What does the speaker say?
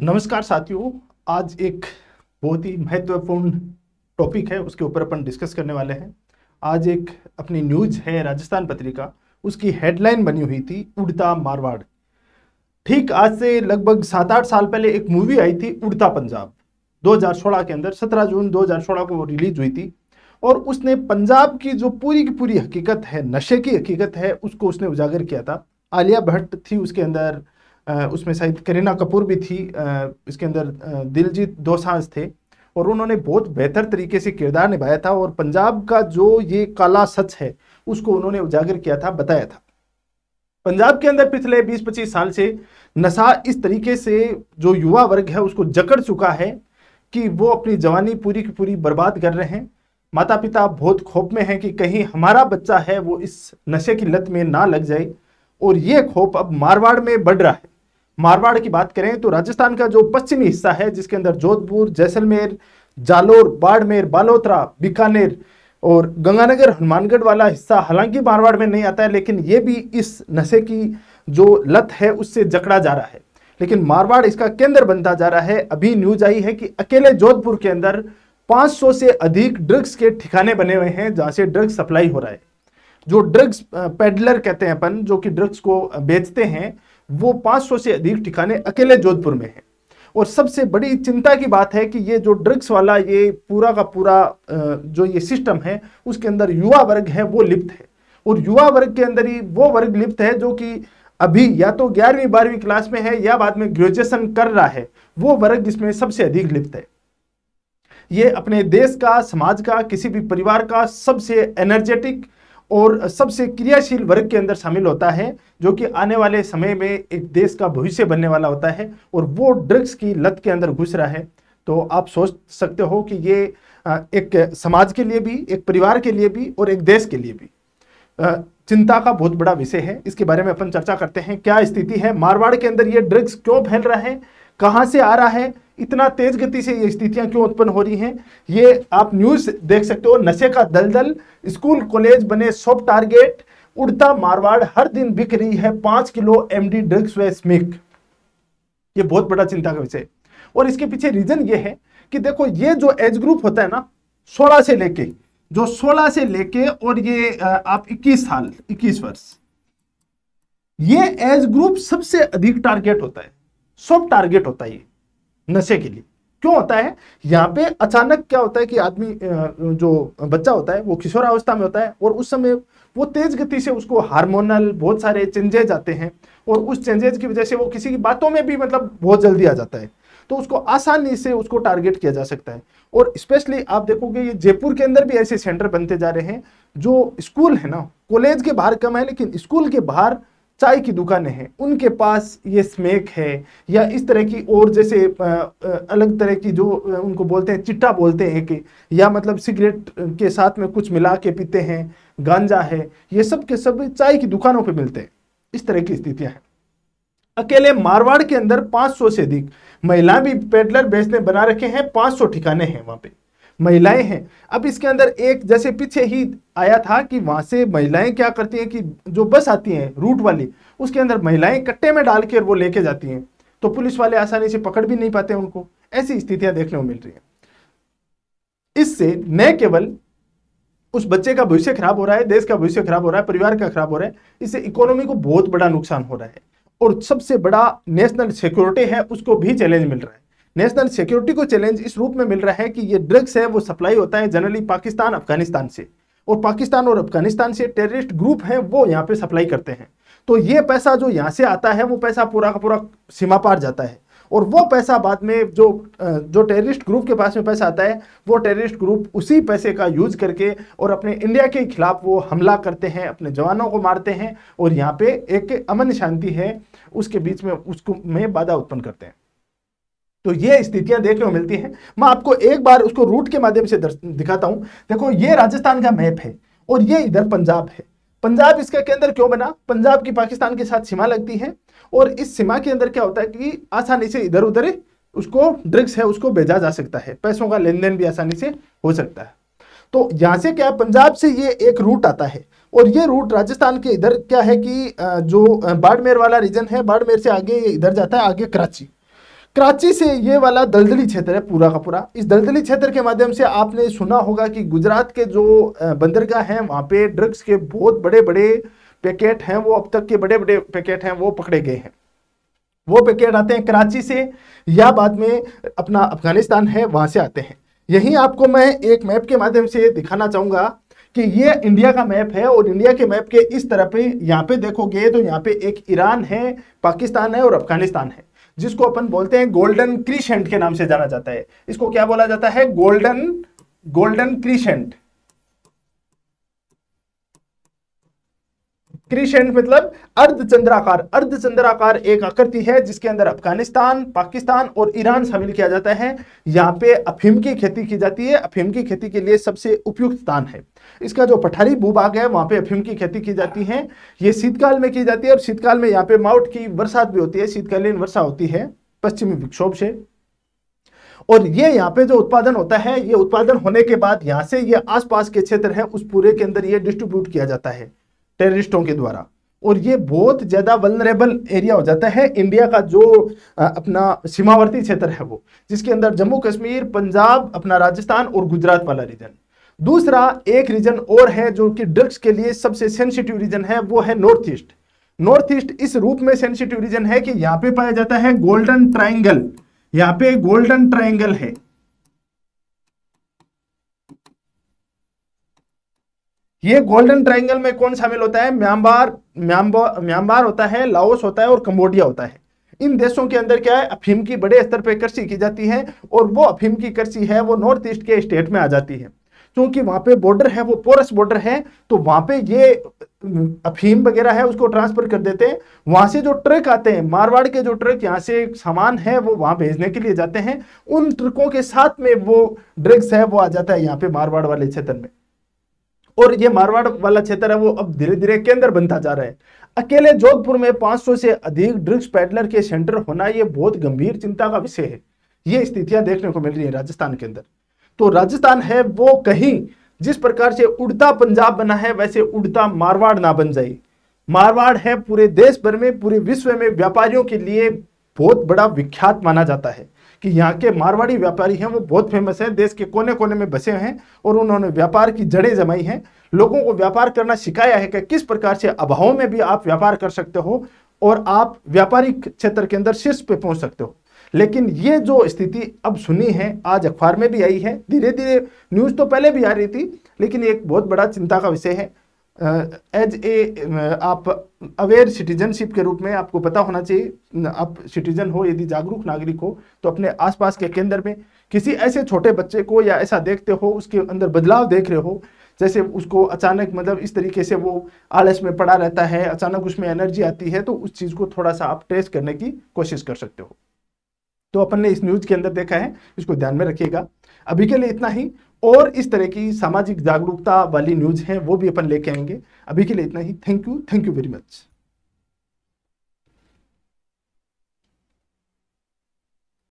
नमस्कार साथियों आज एक बहुत ही महत्वपूर्ण टॉपिक है उसके ऊपर अपन डिस्कस करने वाले हैं आज एक अपनी न्यूज है राजस्थान पत्रिका उसकी हेडलाइन बनी हुई थी उड़ता मारवाड़ ठीक आज से लगभग सात आठ साल पहले एक मूवी आई थी उड़ता पंजाब 2016 के अंदर 17 जून 2016 को वो रिलीज हुई थी और उसने पंजाब की जो पूरी की पूरी हकीकत है नशे की हकीकत है उसको उसने उजागर किया था आलिया भट्ट थी उसके अंदर उसमें शायद करीना कपूर भी थी इसके अंदर दिलजीत दोसांझ थे और उन्होंने बहुत बेहतर तरीके से किरदार निभाया था और पंजाब का जो ये काला सच है उसको उन्होंने उजागर किया था बताया था पंजाब के अंदर पिछले 20-25 साल से नशा इस तरीके से जो युवा वर्ग है उसको जकड़ चुका है कि वो अपनी जवानी पूरी की पूरी बर्बाद कर रहे हैं माता पिता बहुत खौफ में हैं कि कहीं हमारा बच्चा है वो इस नशे की लत में ना लग जाए और ये खौफ अब मारवाड़ में बढ़ रहा है मारवाड़ की बात करें तो राजस्थान का जो पश्चिमी हिस्सा है जिसके अंदर जोधपुर जैसलमेर जालोर बाड़मेर बालोतरा बीकानेर और गंगानगर हनुमानगढ़ वाला हिस्सा हालांकि मारवाड़ में नहीं आता है लेकिन ये भी इस नशे की जो लत है उससे जकड़ा जा रहा है लेकिन मारवाड़ इसका केंद्र बनता जा रहा है अभी न्यूज आई है कि अकेले जोधपुर के अंदर 500 से अधिक ड्रग्स के ठिकाने बने हुए हैं जहां से ड्रग्स सप्लाई हो रहा है जो ड्रग्स पेडलर कहते हैं अपन जो कि ड्रग्स को बेचते हैं वो 500 से अधिक ठिकाने अकेले जोधपुर में हैं और सबसे बड़ी चिंता की बात है कि ये जो ड्रग्स वाला ये पूरा का पूरा जो ये सिस्टम है उसके अंदर युवा वर्ग है वो लिप्त है और युवा वर्ग के अंदर ही वो वर्ग लिप्त है जो कि अभी या तो ग्यारहवीं बारहवीं क्लास में है या बाद में ग्रेजुएशन कर रहा है वो वर्ग इसमें सबसे अधिक लिप्त है ये अपने देश का समाज का किसी भी परिवार का सबसे एनर्जेटिक और सबसे क्रियाशील वर्ग के अंदर शामिल होता है जो कि आने वाले समय में एक देश का भविष्य बनने वाला होता है और वो ड्रग्स की लत के अंदर घुस रहा है तो आप सोच सकते हो कि ये एक समाज के लिए भी एक परिवार के लिए भी और एक देश के लिए भी चिंता का बहुत बड़ा विषय है इसके बारे में अपन चर्चा करते हैं क्या स्थिति है मारवाड़ के अंदर ये ड्रग्स क्यों फैल रहा है कहाँ से आ रहा है इतना तेज गति से ये स्थितियां क्यों उत्पन्न हो रही हैं ये आप न्यूज़ देख सकते हो नशे का दलदल स्कूल कॉलेज बने सॉफ्ट टारगेट उड़ता मारवाड़ हर दिन बिक रही है पांच किलो एमडी ड्रग्स व स्मिक ये बहुत बड़ा चिंता का विषय और इसके पीछे रीजन ये है कि देखो ये जो एज ग्रुप होता है ना सोलह से लेके जो सोलह से लेके और ये आप इक्कीस साल इक्कीस वर्ष ये एज ग्रुप सबसे अधिक टारगेट होता है सब टारगेट होता है ये नशे के लिए क्यों होता है यहाँ पे अचानक क्या होता है कि आदमी जो बच्चा होता है वो किशोरावस्था में होता है और उस समय वो तेज गति से उसको हार्मोनल बहुत सारे चेंजेज आते हैं और उस चेंजेज की वजह से वो किसी की बातों में भी मतलब बहुत जल्दी आ जाता है तो उसको आसानी से उसको टारगेट किया जा सकता है और स्पेशली आप देखोगे ये जयपुर के अंदर भी ऐसे सेंटर बनते जा रहे हैं जो स्कूल है ना कॉलेज के बाहर कम है लेकिन स्कूल के बाहर चाय की दुकानें हैं उनके पास ये स्मैक है या इस तरह की और जैसे अलग तरह की जो उनको बोलते हैं चिट्टा बोलते हैं कि या मतलब सिगरेट के साथ में कुछ मिला के पीते हैं गांजा है ये सब के सब चाय की दुकानों पे मिलते हैं इस तरह की स्थितियां हैं अकेले मारवाड़ के अंदर 500 से अधिक महिला भी पेडलर बेचने बना रखे हैं 500 ठिकाने हैं वहां पे महिलाएं हम्म। हैं अब इसके अंदर एक जैसे पीछे ही आया था कि वहां से महिलाएं क्या करती हैं कि जो बस आती है रूट वाली उसके अंदर महिलाएं कट्टे में डाल के वो लेके जाती हैं तो पुलिस वाले आसानी से पकड़ भी नहीं पाते उनको ऐसी स्थितियां देखने को मिल रही है इससे न केवल उस बच्चे का भविष्य खराब हो रहा है देश का भविष्य खराब हो रहा है परिवार का खराब हो रहा है इससे इकोनॉमी को बहुत बड़ा नुकसान हो रहा है और सबसे बड़ा नेशनल सिक्योरिटी है उसको भी चैलेंज मिल रहा है नेशनल सिक्योरिटी को चैलेंज इस रूप में मिल रहा है कि ये ड्रग्स है वो सप्लाई होता है जनरली पाकिस्तान अफगानिस्तान से और पाकिस्तान और अफगानिस्तान से टेररिस्ट ग्रुप हैं वो यहाँ पे सप्लाई करते हैं तो ये पैसा जो यहाँ से आता है वो पैसा पूरा का पूरा सीमा पार जाता है और वो पैसा बाद में जो जो टेररिस्ट ग्रुप के पास में पैसा आता है वो टेररिस्ट ग्रुप उसी पैसे का यूज़ करके और अपने इंडिया के खिलाफ वो हमला करते हैं अपने जवानों को मारते हैं और यहाँ पे एक अमन शांति है उसके बीच में उसको में बाधा उत्पन्न करते हैं तो ये स्थितियां देखने को मिलती हैं मैं आपको एक बार उसको रूट के माध्यम से दिखाता हूं देखो ये राजस्थान का मैप है और ये इधर पंजाब है पंजाब इसका अंदर क्यों बना पंजाब की पाकिस्तान के साथ सीमा लगती है और इस सीमा के अंदर क्या होता है कि आसानी से इधर उधर उसको ड्रग्स है उसको भेजा जा सकता है पैसों का लेन देन भी आसानी से हो सकता है तो यहां से क्या पंजाब से ये एक रूट आता है और ये रूट राजस्थान के इधर क्या है कि जो बाड़मेर वाला रीजन है बाड़मेर से आगे ये इधर जाता है आगे कराची कराची से ये वाला दलदली क्षेत्र है पूरा का पूरा इस दलदली क्षेत्र के माध्यम से आपने सुना होगा कि गुजरात के जो बंदरगाह हैं वहाँ पे ड्रग्स के बहुत बड़े बड़े पैकेट हैं वो अब तक के बड़े बड़े पैकेट हैं वो पकड़े गए हैं वो पैकेट आते हैं कराची से या बाद में अपना अफगानिस्तान है वहाँ से आते हैं यही आपको मैं एक मैप के माध्यम से दिखाना चाहूँगा कि ये इंडिया का मैप है और इंडिया के मैप के इस तरह पे यहाँ पे देखोगे तो यहाँ पे एक ईरान है पाकिस्तान है और अफगानिस्तान है जिसको अपन बोलते हैं गोल्डन क्रीशेंट के नाम से जाना जाता है इसको क्या बोला जाता है गोल्डन गोल्डन क्रीशेंट क्रिशेंट मतलब अर्धचंद्राकार अर्धचंद्राकार एक आकृति है जिसके अंदर अफगानिस्तान पाकिस्तान और ईरान शामिल किया जाता है यहाँ पे अफीम की खेती की जाती है अफीम की खेती के लिए सबसे उपयुक्त स्थान है इसका जो पठारी भूभाग है वहां पे अफीम की खेती की जाती है ये शीतकाल में की जाती है और शीतकाल में यहाँ पे माउट की बरसात भी होती है शीतकालीन वर्षा होती है पश्चिमी विक्षोभ से और ये यहाँ पे जो उत्पादन होता है ये उत्पादन होने के बाद यहाँ से ये आसपास के क्षेत्र है उस पूरे के अंदर ये डिस्ट्रीब्यूट किया जाता है टेररिस्टों के द्वारा और ये बहुत ज़्यादा वलनरेबल एरिया हो जाता है इंडिया का जो अपना सीमावर्ती क्षेत्र है वो जिसके अंदर जम्मू कश्मीर पंजाब अपना राजस्थान और गुजरात वाला रीजन दूसरा एक रीजन और है जो कि ड्रग्स के लिए सबसे सेंसिटिव रीजन है वो है नॉर्थ ईस्ट नॉर्थ ईस्ट इस रूप में सेंसिटिव रीजन है कि यहाँ पे पाया जाता है गोल्डन ट्राइंगल यहाँ पे गोल्डन ट्राइंगल है ये गोल्डन ट्राइंगल में कौन शामिल होता है म्यांमार म्यांमार होता है लाओस होता है और कंबोडिया होता है इन देशों के अंदर क्या है अफीम की बड़े स्तर पर कृषि की जाती है और वो अफीम की कृषि है वो नॉर्थ ईस्ट के स्टेट में आ जाती है क्योंकि वहां पे बॉर्डर है वो पोरस बॉर्डर है तो वहां पे ये अफीम वगैरह है उसको ट्रांसफर कर देते हैं वहां से जो ट्रक आते हैं मारवाड़ के जो ट्रक यहाँ से सामान है वो वहां भेजने के लिए जाते हैं उन ट्रकों के साथ में वो ड्रग्स है वो आ जाता है यहाँ पे मारवाड़ वाले क्षेत्र में और ये मारवाड़ वाला क्षेत्र है वो अब धीरे धीरे केंद्र बनता जा रहा है अकेले जोधपुर में 500 से अधिक ड्रग्स पैडलर के सेंटर होना ये बहुत गंभीर चिंता का विषय है ये स्थितियां देखने को मिल रही है राजस्थान के अंदर तो राजस्थान है वो कहीं जिस प्रकार से उड़ता पंजाब बना है वैसे उड़ता मारवाड़ ना बन जाए मारवाड़ है पूरे देश भर में पूरे विश्व में व्यापारियों के लिए बहुत बड़ा विख्यात माना जाता है कि यहाँ के मारवाड़ी व्यापारी हैं वो बहुत फेमस हैं देश के कोने कोने में बसे हैं और उन्होंने व्यापार की जड़ें जमाई हैं लोगों को व्यापार करना सिखाया है कि किस प्रकार से अभाव में भी आप व्यापार कर सकते हो और आप व्यापारिक क्षेत्र के अंदर शीर्ष पे पहुंच सकते हो लेकिन ये जो स्थिति अब सुनी है आज अखबार में भी आई है धीरे धीरे न्यूज़ तो पहले भी आ रही थी लेकिन एक बहुत बड़ा चिंता का विषय है एज ए आप अवेयर सिटीजनशिप के रूप में आपको पता होना चाहिए आप सिटीजन हो यदि जागरूक नागरिक हो तो अपने आसपास के केंद्र में किसी ऐसे छोटे बच्चे को या ऐसा देखते हो उसके अंदर बदलाव देख रहे हो जैसे उसको अचानक मतलब इस तरीके से वो आलस में पड़ा रहता है अचानक उसमें एनर्जी आती है तो उस चीज़ को थोड़ा सा आप टेस्ट करने की कोशिश कर सकते हो तो अपन ने इस न्यूज़ के अंदर देखा है इसको ध्यान में रखिएगा अभी के लिए इतना ही और इस तरह की सामाजिक जागरूकता वाली न्यूज़ हैं वो भी अपन लेके आएंगे अभी के लिए इतना ही thank you thank you very much